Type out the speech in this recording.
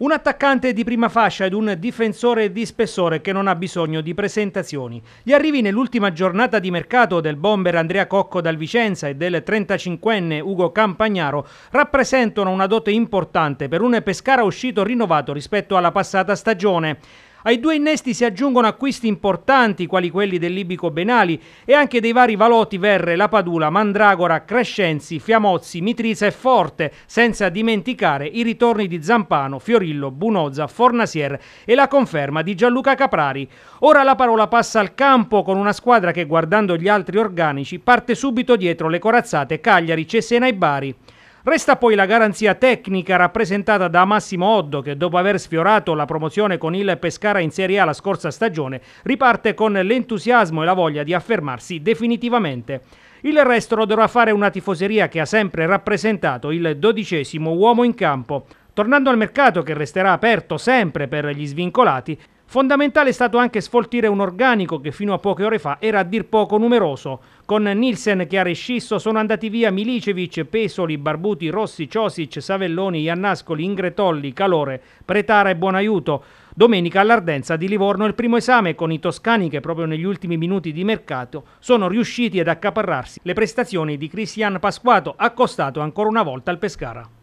Un attaccante di prima fascia ed un difensore di spessore che non ha bisogno di presentazioni. Gli arrivi nell'ultima giornata di mercato del bomber Andrea Cocco dal Vicenza e del 35enne Ugo Campagnaro rappresentano una dote importante per un Pescara uscito rinnovato rispetto alla passata stagione. Ai due innesti si aggiungono acquisti importanti quali quelli del Libico Benali e anche dei vari Valoti, Verre, La Padula, Mandragora, Crescenzi, Fiamozzi, Mitriza e Forte, senza dimenticare i ritorni di Zampano, Fiorillo, Bunozza, Fornasier e la conferma di Gianluca Caprari. Ora la parola passa al campo con una squadra che guardando gli altri organici parte subito dietro le corazzate Cagliari, Cesena e Bari. Resta poi la garanzia tecnica rappresentata da Massimo Oddo che dopo aver sfiorato la promozione con il Pescara in Serie A la scorsa stagione riparte con l'entusiasmo e la voglia di affermarsi definitivamente. Il resto lo dovrà fare una tifoseria che ha sempre rappresentato il dodicesimo uomo in campo. Tornando al mercato che resterà aperto sempre per gli svincolati, Fondamentale è stato anche sfoltire un organico che fino a poche ore fa era a dir poco numeroso. Con Nielsen, che ha rescisso sono andati via Milicevic, Pesoli, Barbuti, Rossi, Ciosic, Savelloni, Iannascoli, Ingretolli, Calore, Pretara e Buonaiuto. Domenica all'Ardenza di Livorno il primo esame con i toscani che proprio negli ultimi minuti di mercato sono riusciti ad accaparrarsi le prestazioni di Cristian Pasquato, accostato ancora una volta al Pescara.